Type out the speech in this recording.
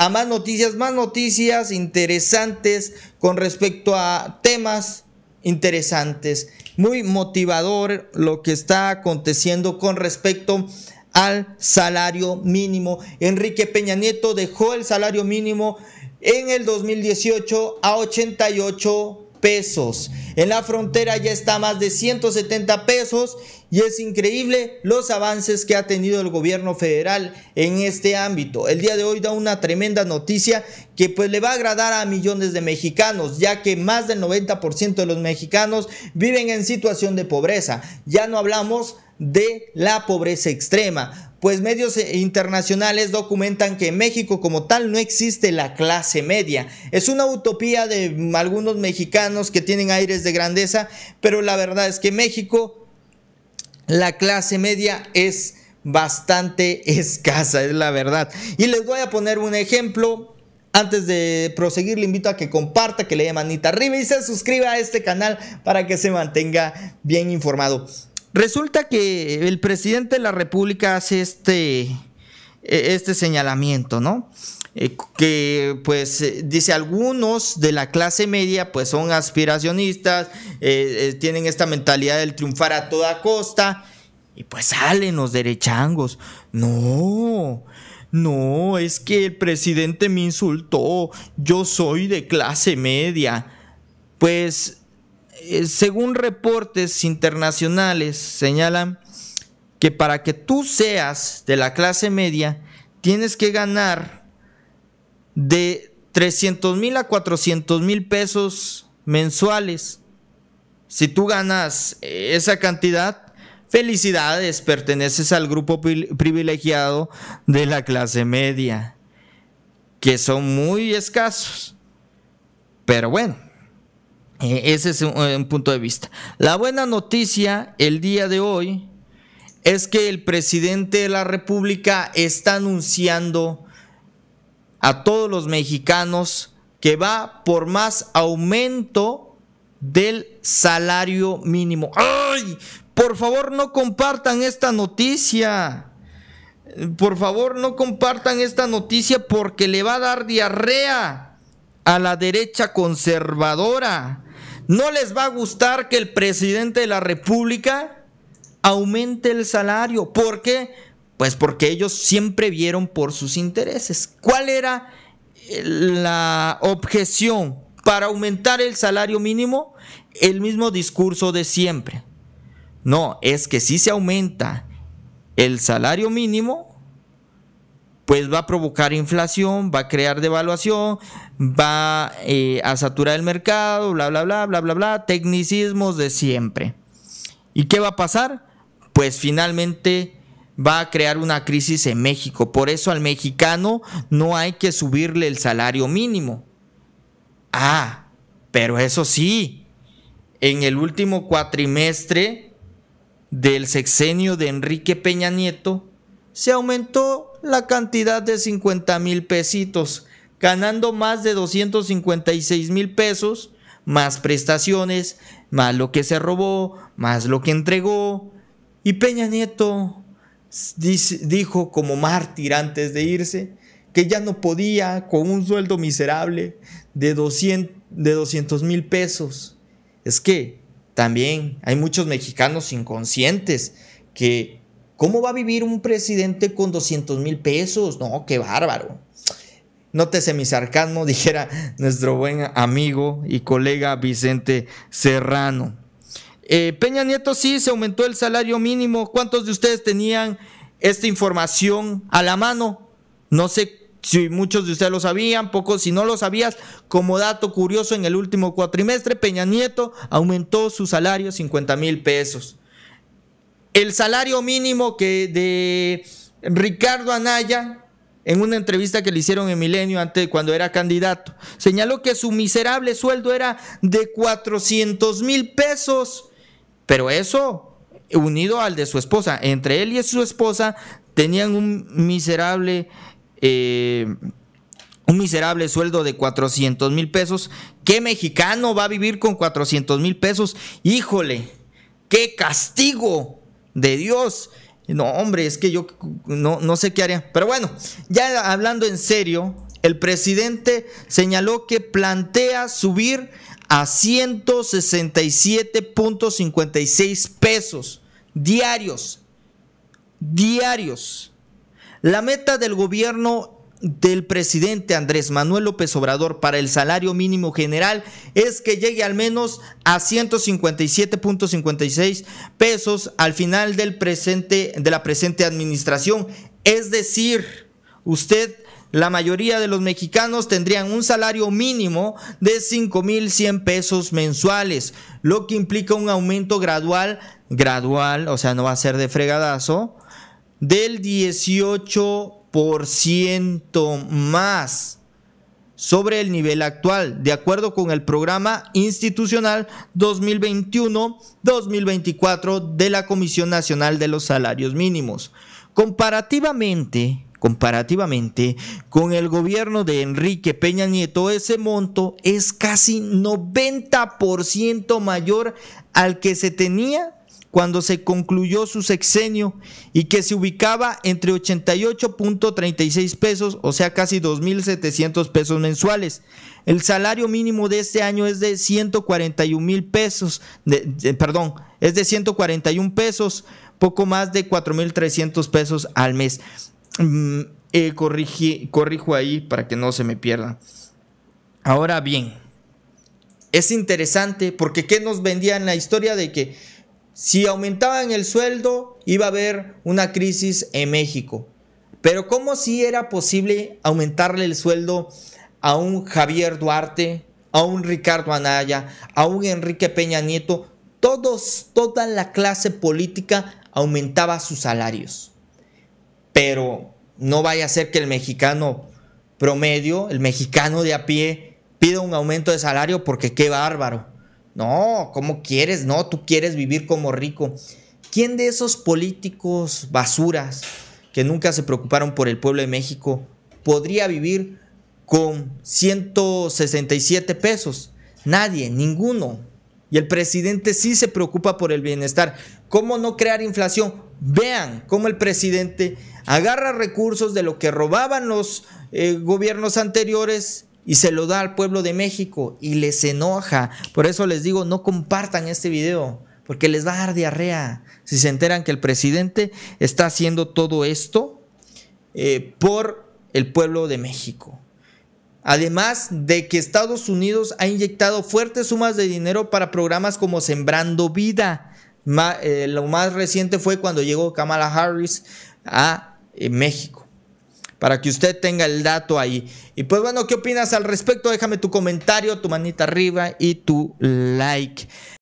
a más noticias, más noticias interesantes con respecto a temas interesantes. Muy motivador lo que está aconteciendo con respecto al salario mínimo. Enrique Peña Nieto dejó el salario mínimo en el 2018 a 88 pesos. En la frontera ya está más de 170 pesos y es increíble los avances que ha tenido el gobierno federal en este ámbito. El día de hoy da una tremenda noticia que pues le va a agradar a millones de mexicanos, ya que más del 90% de los mexicanos viven en situación de pobreza. Ya no hablamos de la pobreza extrema. Pues medios internacionales documentan que en México como tal no existe la clase media. Es una utopía de algunos mexicanos que tienen aires de grandeza, pero la verdad es que México la clase media es bastante escasa, es la verdad. Y les voy a poner un ejemplo. Antes de proseguir, le invito a que comparta, que le dé manita arriba y se suscriba a este canal para que se mantenga bien informado. Resulta que el presidente de la República hace este, e, este señalamiento, ¿no? Eh, que pues eh, dice algunos de la clase media pues son aspiracionistas, eh, eh, tienen esta mentalidad del triunfar a toda costa. Y pues salen los derechangos. No, no, es que el presidente me insultó. Yo soy de clase media. Pues, eh, según reportes internacionales, señalan que para que tú seas de la clase media, tienes que ganar de 300 mil a 400 mil pesos mensuales si tú ganas eh, esa cantidad, felicidades, perteneces al grupo privilegiado de la clase media, que son muy escasos. Pero bueno, e-, ese es un, punto de vista. La buena noticia el día de hoy es que el presidente de la República está anunciando a todos los mexicanos que va por más aumento del salario mínimo. ¡Ay! Por favor, no compartan esta noticia. Por favor, no compartan esta noticia porque le va a dar diarrea a la derecha conservadora. No les va a gustar que el presidente de la República aumente el salario. ¿Por qué? Pues porque ellos siempre vieron por sus intereses. ¿Cuál era eh, la objeción? para aumentar el salario mínimo, el mismo discurso de siempre. No, es que si se aumenta el salario mínimo, pues va a provocar inflación, va a crear devaluación, va eh, a saturar el mercado, bla, bla, bla, bla, bla, bla, tecnicismos de siempre. ¿Y qué va a pasar? Pues finalmente va a crear una crisis en México. Por eso al mexicano no hay que subirle el salario mínimo. Ah, pero eso sí, en el último cuatrimestre del sexenio de Enrique Peña Nieto, se aumentó la cantidad de 50 mil pesitos, ganando más de 256 mil pesos, más prestaciones, más lo que se robó, más lo que entregó. Y Peña Nieto dijo como mártir antes de irse que ya no podía con un sueldo miserable de 200 de mil pesos. Es que también hay muchos mexicanos inconscientes que, ¿cómo va a vivir un presidente con 200 mil pesos? No, qué bárbaro. Nótese mi sarcasmo, dijera nuestro buen amigo y colega Vicente Serrano. Eh, Peña Nieto sí se aumentó el salario mínimo. ¿Cuántos de ustedes tenían esta información a la mano? No sé si muchos de ustedes lo sabían, pocos si no lo sabías, como dato curioso, en el último cuatrimestre Peña Nieto aumentó su salario 50 mil pesos. El salario mínimo que de Ricardo Anaya, en una entrevista que le hicieron en Milenio antes, cuando era candidato, señaló que su miserable sueldo era de 400 mil pesos. Pero eso, unido al de su esposa, entre él y su esposa, tenían un miserable eh, un miserable sueldo de 400 mil pesos. ¿Qué mexicano va a vivir con 400 mil pesos? Híjole, qué castigo de Dios. No, hombre, es que yo no, no sé qué haría. Pero bueno, ya hablando en serio, el presidente señaló que plantea subir a 167.56 pesos diarios. Diarios. La meta del gobierno del presidente Andrés Manuel López Obrador para el salario mínimo general es que llegue al menos a 157.56 pesos al final del presente, de la presente administración. Es decir, usted, la mayoría de los mexicanos tendrían un salario mínimo de 5.100 pesos mensuales, lo que implica un aumento gradual, gradual, o sea, no va a ser de fregadazo, del 18% más sobre el nivel actual, de acuerdo con el programa institucional 2021-2024 de la Comisión Nacional de los Salarios Mínimos. Comparativamente, comparativamente con el gobierno de Enrique Peña Nieto, ese monto es casi 90% mayor al que se tenía cuando se concluyó su sexenio y que se ubicaba entre 88.36 pesos, o sea casi 2.700 pesos mensuales. El salario mínimo de este año es de 141 mil pesos, perdón, es de 141 pesos, poco más de 4.300 pesos al mes. Mm, eh, corrijo ahí para que no se me pierda. Ahora bien, es interesante porque ¿qué nos vendía en la historia de que si aumentaban el sueldo, iba a haber una crisis en México. Pero ¿cómo si era posible aumentarle el sueldo a un Javier Duarte, a un Ricardo Anaya, a un Enrique Peña Nieto? Todos, toda la clase política aumentaba sus salarios. Pero no vaya a ser que el mexicano promedio, el mexicano de a pie, pida un aumento de salario porque qué bárbaro. No, ¿cómo quieres? No, tú quieres vivir como rico. ¿Quién de esos políticos basuras que nunca se preocuparon por el pueblo de México podría vivir con 167 pesos? Nadie, ninguno. Y el presidente sí se preocupa por el bienestar. ¿Cómo no crear inflación? Vean cómo el presidente agarra recursos de lo que robaban los eh, gobiernos anteriores y se lo da al pueblo de México y les enoja. Por eso les digo, no compartan este video, porque les va a dar diarrea. Si se enteran que el presidente está haciendo todo esto eh, por el pueblo de México. Además de que Estados Unidos ha inyectado fuertes sumas de dinero para programas como Sembrando Vida. Eh, lo más reciente fue cuando llegó Kamala Harris a eh, México para que usted tenga el dato ahí. Y pues bueno, ¿qué opinas al respecto? Déjame tu comentario, tu manita arriba y tu like.